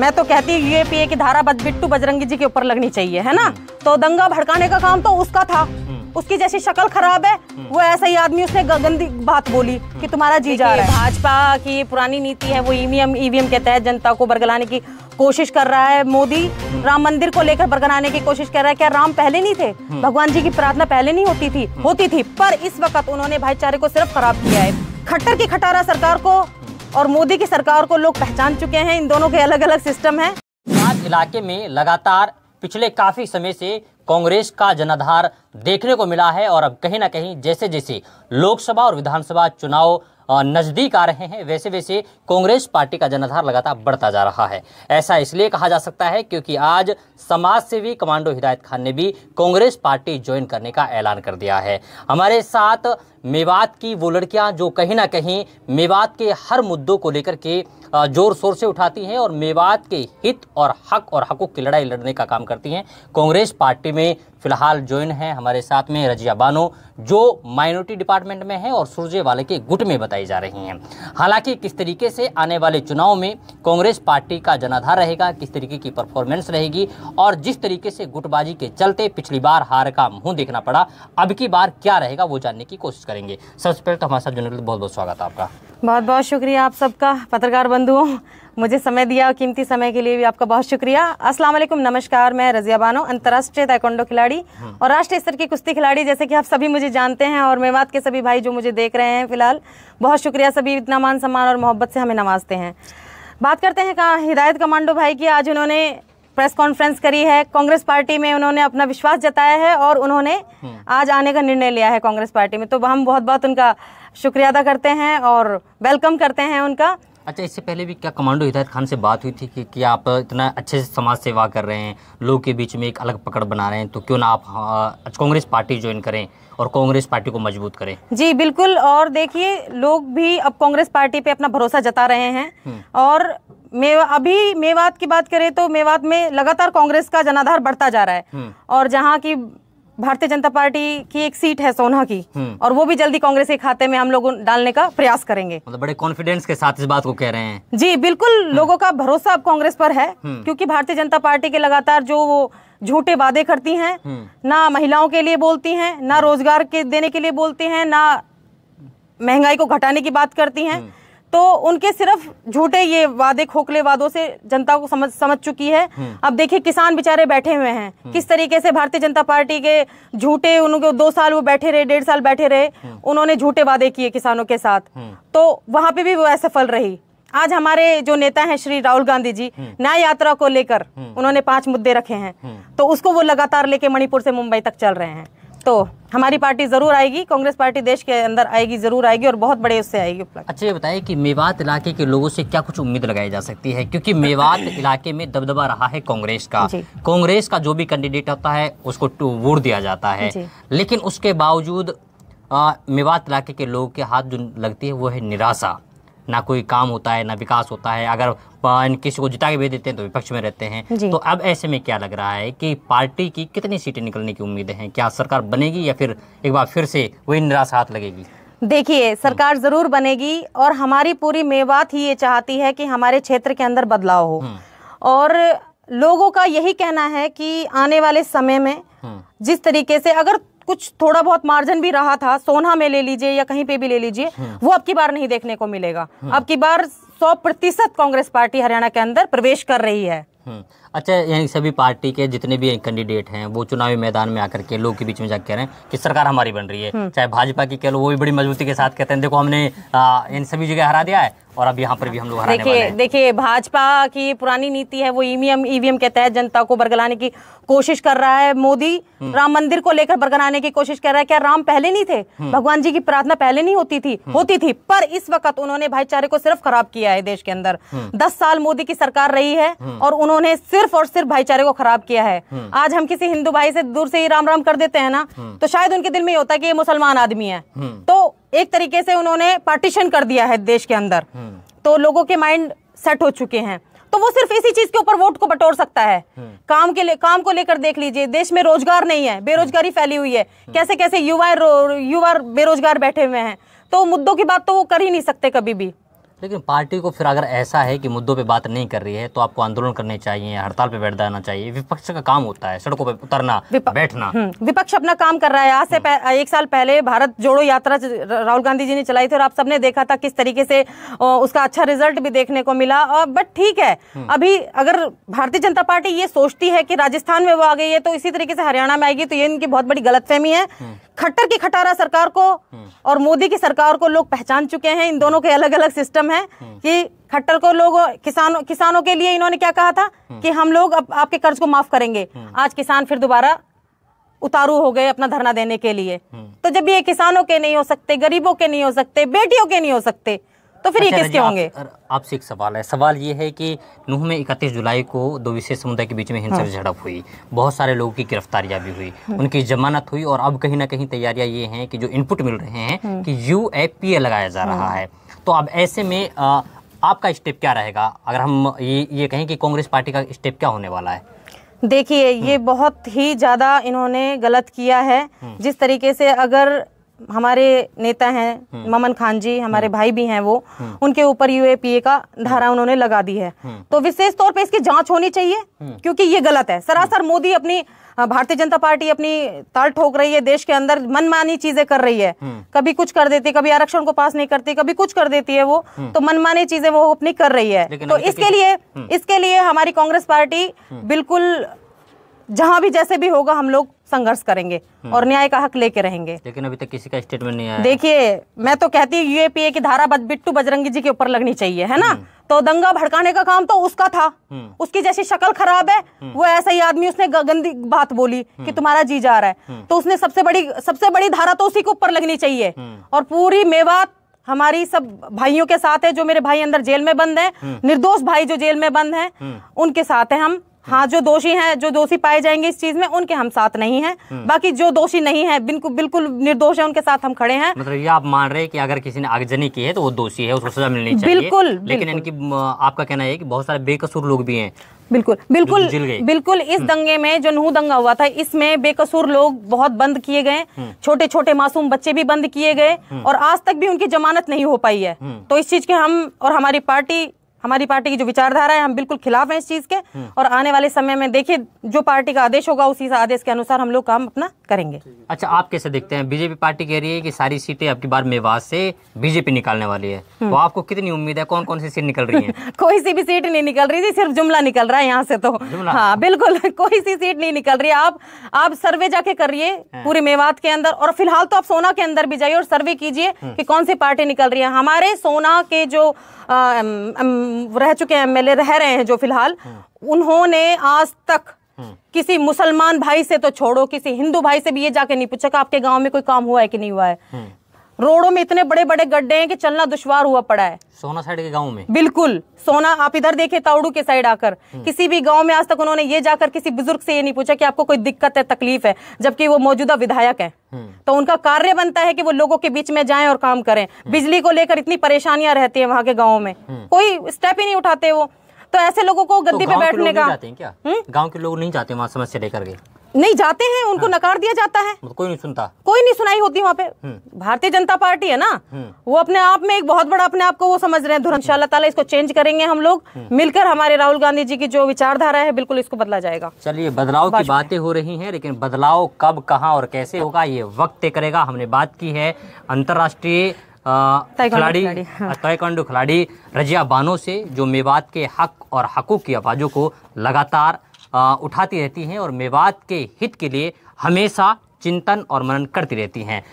मैं तो कहती हूँ यूएपीए की धारा बद बिट्टू बजरंगी जी के ऊपर लगनी चाहिए है ना तो दंगा भड़काने का काम तो उसका था हम्म। उसकी जैसी शक्ल खराब है हम्म। वो ऐसा ही आदमी उसने गंदी बात बोली कि हम्म। तुम्हारा जी जा रहा है भाजपा की पुरानी नीति है वो ईवीएम ईवीएम के तहत जनता को बरगलाने की कोशिश कर रहा है मोदी राम मंदिर को लेकर बरगलाने की कोशिश कर रहा है क्या राम पहले नहीं थे भगवान जी की प्रार्थना पहले नहीं होती थी होती थी पर इस वक्त उन्होंने भाईचारे को सिर्फ खराब किया है खट्टर की खटारा सरकार को और मोदी की सरकार को लोग पहचान चुके हैं इन दोनों के अलग अलग सिस्टम है आज इलाके में लगातार पिछले काफी समय से कांग्रेस का जनाधार देखने को मिला है और अब कहीं ना कहीं जैसे जैसे लोकसभा और विधानसभा चुनाव नज़दीक आ रहे हैं वैसे वैसे कांग्रेस पार्टी का जनाधार लगातार बढ़ता जा रहा है ऐसा इसलिए कहा जा सकता है क्योंकि आज समाज सेवी कमांडो हिदायत खान ने भी कांग्रेस पार्टी ज्वाइन करने का ऐलान कर दिया है हमारे साथ मेवात की वो लड़कियां जो कहीं ना कहीं मेवात के हर मुद्दों को लेकर के जोर शोर से उठाती हैं और मेवात के हित और हक और हकूक़ की लड़ाई लड़ने का काम करती हैं कांग्रेस पार्टी में फ़िलहाल ज्वाइन है हमारे साथ में रजिया बानो जो माइनॉरिटी डिपार्टमेंट में है और सुरजे वाले के गुट में बताई जा रही हैं हालांकि किस तरीके से आने वाले चुनाव में कांग्रेस पार्टी का जनाधार रहेगा किस तरीके की परफॉर्मेंस रहेगी और जिस तरीके से गुटबाजी के चलते पिछली बार हार का मुंह देखना पड़ा अब की बार क्या रहेगा वो जानने की कोशिश करेंगे सबसे पहले तो हमारे साथ जुड़ने के लिए बहुत बहुत स्वागत है आपका बहुत बहुत शुक्रिया आप सबका पत्रकार बंधुओं मुझे समय दिया और कीमती समय के लिए भी आपका बहुत शुक्रिया अस्सलाम वालेकुम नमस्कार मैं रजिया बानो अंतर्राष्ट्रीय ताइकोंडो खिलाड़ी हम्म। और राष्ट्रीय स्तर की कुश्ती खिलाड़ी जैसे कि आप सभी मुझे जानते हैं और मेवात के सभी भाई जो मुझे देख रहे हैं फिलहाल बहुत शुक्रिया सभी इतना मान सम्मान और मोहब्बत से हमें नवाजते हैं बात करते हैं कहाँ हिदायत कमांडो भाई की आज उन्होंने प्रेस कॉन्फ्रेंस करी है कांग्रेस पार्टी में उन्होंने अपना विश्वास जताया है और उन्होंने हम्म। आज आने का निर्णय लिया है कांग्रेस पार्टी में तो हम बहुत बहुत उनका शुक्रिया अदा करते हैं और वेलकम करते हैं उनका अच्छा इससे पहले भी क्या कमांडो हिदायत खान से बात हुई थी कि, कि आप इतना अच्छे से समाज सेवा कर रहे हैं लोगों के बीच में एक अलग पकड़ बना रहे हैं तो क्यों ना आप हाँ, कांग्रेस पार्टी ज्वाइन करें और कांग्रेस पार्टी को मजबूत करें जी बिल्कुल और देखिए लोग भी अब कांग्रेस पार्टी पे अपना भरोसा जता रहे हैं हम्म। और मेवा अभी मेवात की बात करें तो मेवात में लगातार कांग्रेस का जनाधार बढ़ता जा रहा है हम्म। और जहाँ की भारतीय जनता पार्टी की एक सीट है सोना की हम्म। और वो भी जल्दी कांग्रेस के खाते में हम लोग डालने का प्रयास करेंगे मतलब बड़े कॉन्फिडेंस के साथ इस बात को कह रहे हैं जी बिल्कुल हम्म। लोगों का भरोसा अब कांग्रेस पर है हम्म। क्योंकि भारतीय जनता पार्टी के लगातार जो वो झूठे वादे करती हैं ना महिलाओं के लिए बोलती हैं ना रोजगार के देने के लिए बोलती हैं ना महंगाई को घटाने की बात करती हैं तो उनके सिर्फ झूठे ये वादे खोखले वादों से जनता को समझ समझ चुकी है हम्म। अब देखिए किसान बेचारे बैठे हुए हैं हम्म। किस तरीके से भारतीय जनता पार्टी के झूठे उनके दो साल वो बैठे रहे डेढ़ साल बैठे रहे हम्म। उन्होंने झूठे वादे किए किसानों के साथ तो वहां पे भी वो असफल रही आज हमारे जो नेता हैं श्री राहुल गांधी जी न्याय यात्रा को लेकर उन्होंने पांच मुद्दे रखे हैं तो उसको वो लगातार लेके मणिपुर से मुंबई तक चल रहे हैं तो हमारी पार्टी जरूर आएगी कांग्रेस पार्टी देश के अंदर आएगी जरूर आएगी और बहुत बड़े उससे आएगी अच्छा ये बताइए कि मेवात इलाके के लोगों से क्या कुछ उम्मीद लगाई जा सकती है क्योंकि मेवात इलाके में दबदबा रहा है कांग्रेस का कांग्रेस का जो भी कैंडिडेट होता है उसको वोट दिया जाता है लेकिन उसके बावजूद मेवात इलाके के लोगों के हाथ जो लगती है वो है निराशा ना कोई काम होता है ना विकास होता है अगर किसी को जिता के भेज देते हैं तो विपक्ष में रहते हैं तो अब ऐसे में क्या लग रहा है कि पार्टी की कितनी सीटें निकलने की उम्मीदें हैं क्या सरकार बनेगी या फिर एक बार फिर से वही निराश हाथ लगेगी देखिए सरकार हम्म। ज़रूर बनेगी और हमारी पूरी मेवात ही ये चाहती है कि हमारे क्षेत्र के अंदर बदलाव हो हम्म। और लोगों का यही कहना है कि आने वाले समय में हम्म। जिस तरीके से अगर कुछ थोड़ा बहुत मार्जिन भी रहा था सोना में ले लीजिए या कहीं पे भी ले लीजिए हम्म। वो अब की बार नहीं देखने को मिलेगा हम्म। अब की बार सौ प्रतिशत कांग्रेस पार्टी हरियाणा के अंदर प्रवेश कर रही है हम्म। अच्छा यानी सभी पार्टी के जितने भी कैंडिडेट हैं वो चुनावी मैदान में आकर के लोग के बीच में जाकर कह रहे हैं कि सरकार हमारी बन रही है हम्म। चाहे भाजपा की कह लो वो भी बड़ी मजबूती के साथ कहते हैं देखो हमने इन सभी जगह हरा दिया है और अब यहाँ पर भी हम लोग देखिए देखिए भाजपा की पुरानी नीति है वो ईवीएम ईवीएम के तहत जनता को बरगलाने की कोशिश कर रहा है मोदी हम्म। राम मंदिर को लेकर बरगलाने की कोशिश कर रहा है क्या राम पहले नहीं थे हम्म। भगवान जी की प्रार्थना पहले नहीं होती थी होती थी पर इस वक्त उन्होंने भाईचारे को सिर्फ खराब किया है देश के अंदर दस साल मोदी की सरकार रही है और उन्होंने सिर्फ सिर्फ और सिर्फ भाईचारे को खराब किया है हम्म। आज हम किसी हिंदू भाई से दूर से ही राम राम कर देते हैं ना हम्म। तो शायद उनके दिल में होता है कि ये मुसलमान आदमी है हम्म। तो एक तरीके से उन्होंने पार्टीशन कर दिया है देश के अंदर तो लोगों के माइंड सेट हो चुके हैं तो वो सिर्फ इसी चीज के ऊपर वोट को बटोर सकता है काम के लिए काम को लेकर देख लीजिए देश में रोजगार नहीं है बेरोजगारी फैली हुई है कैसे कैसे युवा युवा बेरोजगार बैठे हुए हैं तो मुद्दों की बात तो वो कर ही नहीं सकते कभी भी लेकिन पार्टी को फिर अगर ऐसा है कि मुद्दों पे बात नहीं कर रही है तो आपको आंदोलन करने चाहिए हड़ताल पे बैठ जाना चाहिए विपक्ष का काम होता है सड़कों पे उतरना बैठना हम्म, विपक्ष अपना काम कर रहा है आज से हम्म। एक साल पहले भारत जोड़ो यात्रा राहुल गांधी जी ने चलाई थी और आप सबने देखा था किस तरीके से उसका अच्छा रिजल्ट भी देखने को मिला बट ठीक है हम्म। अभी अगर भारतीय जनता पार्टी ये सोचती है कि राजस्थान में वो आ गई है तो इसी तरीके से हरियाणा में आएगी तो ये इनकी बहुत बड़ी गलतफहमी है खट्टर की खटारा सरकार को और मोदी की सरकार को लोग पहचान चुके हैं इन दोनों के अलग अलग सिस्टम है हम्म। कि खट्टर को लोग किसानों किसानों के लिए इन्होंने क्या कहा था हम्म। कि हम लोग अब आपके कर्ज को माफ करेंगे हम्म। आज किसान फिर दोबारा उतारू हो गए अपना धरना देने के लिए तो जब ये किसानों के नहीं हो सकते गरीबों के नहीं हो सकते बेटियों के नहीं हो सकते तो फिर ये अच्छा, किसके होंगे आपसे एक सवाल है सवाल ये है कि नूह में इकतीस जुलाई को दो विशेष समुदाय के बीच में हिंसक हाँ। झड़प हुई बहुत सारे लोगों की गिरफ्तारियां भी हुई हाँ। उनकी जमानत हुई और अब कहीं ना कहीं तैयारियां ये हैं कि जो इनपुट मिल रहे हैं हाँ। कि यू लगाया जा रहा है तो अब ऐसे में आ, आपका स्टेप क्या रहेगा अगर हम ये ये कहें कि कांग्रेस पार्टी का स्टेप क्या होने वाला है देखिए ये हम्म। बहुत ही ज़्यादा इन्होंने गलत किया है हम्म। जिस तरीके से अगर हमारे नेता हैं हम्म। ममन खान जी हमारे हम्म। भाई भी हैं वो हम्म। उनके ऊपर यूएपीए का धारा उन्होंने लगा दी है तो विशेष तौर पे इसकी जांच होनी चाहिए क्योंकि ये गलत है सरासर मोदी अपनी भारतीय जनता पार्टी अपनी ताल ठोक रही है देश के अंदर मनमानी चीजें कर रही है कभी कुछ कर देती कभी आरक्षण को पास नहीं करती कभी कुछ कर देती है वो तो मनमानी चीजें वो अपनी कर रही है तो इसके लिए इसके लिए हमारी कांग्रेस पार्टी बिल्कुल जहां भी जैसे भी होगा हम लोग संघर्ष करेंगे हम्म। और न्याय का हक लेके रहेंगे लेकिन अभी तक किसी का स्टेटमेंट नहीं आया देखिए मैं तो कहती हूँ यूएपीए की धारा बद बिट्टू बजरंगी जी के ऊपर लगनी चाहिए है ना हम्म। तो दंगा भड़काने का काम तो उसका था हम्म। उसकी जैसी शक्ल खराब है वो ऐसा ही आदमी उसने गंदी बात बोली कि तुम्हारा जी जा रहा है तो उसने सबसे बड़ी सबसे बड़ी धारा तो उसी के ऊपर लगनी चाहिए और पूरी मेवात हमारी सब भाइयों के साथ है जो मेरे भाई अंदर जेल में बंद हैं निर्दोष भाई जो जेल में बंद हैं उनके साथ है हम हाँ जो दोषी हैं जो दोषी पाए जाएंगे इस चीज में उनके हम साथ नहीं हैं हम्म। बाकी जो दोषी नहीं है बिल्कुल बिल्कुल निर्दोष है उनके साथ हम खड़े हैं मतलब ये आप मान रहे हैं कि अगर किसी ने आगजनी की है तो वो दोषी है उसको सजा मिलनी चाहिए बिल्कुल लेकिन इनकी आपका कहना है कि बहुत सारे बेकसूर लोग भी हैं बिल्कुल बिल्कुल बिल्कुल इस हम्म। दंगे में जो नूह दंगा हुआ था इसमें बेकसूर लोग बहुत बंद किए गए हम्म। छोटे छोटे मासूम बच्चे भी बंद किए गए और आज तक भी उनकी जमानत नहीं हो पाई है तो इस चीज के हम और हमारी पार्टी हमारी पार्टी की जो विचारधारा है हम बिल्कुल खिलाफ हैं इस चीज के हम्म। और आने वाले समय में देखिए जो पार्टी का आदेश होगा उसी आदेश के अनुसार हम लोग काम अपना करेंगे अच्छा आप कैसे देखते हैं बीजेपी पार्टी कह रही है कि सारी सीटें अब की बार मेवास से बीजेपी निकालने वाली है हम्म। तो आपको कितनी उम्मीद है कौन कौन सी सीट निकल रही है कोई सी भी सीट नहीं निकल रही थी सिर्फ जुमला निकल रहा है यहाँ से तो हाँ बिल्कुल कोई सी सीट नहीं निकल रही आप आप सर्वे जाके करिए हाँ। पूरे मेवात के अंदर और फिलहाल तो आप सोना के अंदर भी जाइए और सर्वे कीजिए हम्म। कि कौन सी पार्टी निकल रही है हमारे सोना के जो रह चुके हैं एमएलए रह रहे हैं जो फिलहाल हाँ। उन्होंने आज तक हाँ। किसी मुसलमान भाई से तो छोड़ो किसी हिंदू भाई से भी ये जाके नहीं पूछा कि आपके गांव में कोई काम हुआ है कि नहीं हुआ है हाँ। रोडों में इतने बड़े बड़े गड्ढे हैं कि चलना दुश्वार हुआ पड़ा है सोना साइड के गांव में बिल्कुल सोना आप इधर देखे ताउडू के साइड आकर हम्म। किसी भी गांव में आज तक उन्होंने ये जाकर किसी बुजुर्ग से ये नहीं पूछा कि आपको कोई दिक्कत है तकलीफ है जबकि वो मौजूदा विधायक है हम्म। तो उनका कार्य बनता है कि वो लोगों के बीच में जाए और काम करें हम्म। बिजली को लेकर इतनी परेशानियां रहती है वहां के गाँव में कोई स्टेप ही नहीं उठाते वो तो ऐसे लोगों को तो गद्दी पे बैठने का गाँव के लोग नहीं जाते वहाँ समस्या लेकर के नहीं जाते हैं उनको हाँ। नकार दिया जाता है कोई नहीं सुनता कोई नहीं सुनाई होती वहाँ पे हम्म। भारतीय जनता पार्टी है ना हम्म। वो अपने आप में एक बहुत बड़ा अपने आप को वो समझ रहे हैं हम्म। ताला इसको चेंज करेंगे हम लोग मिलकर हमारे राहुल गांधी जी की जो विचारधारा है बिल्कुल इसको बदला जाएगा चलिए बदलाव की बातें हो रही है लेकिन बदलाव कब कहाँ और कैसे होगा ये वक्त तय करेगा हमने बात की है अंतर्राष्ट्रीय खिलाड़ी हाँ। खिलाड़ी रजिया बानो से जो मेवात के हक और हकों की आवाज़ों को लगातार उठाती रहती हैं और मेवात के हित के लिए हमेशा चिंतन और मनन करती रहती हैं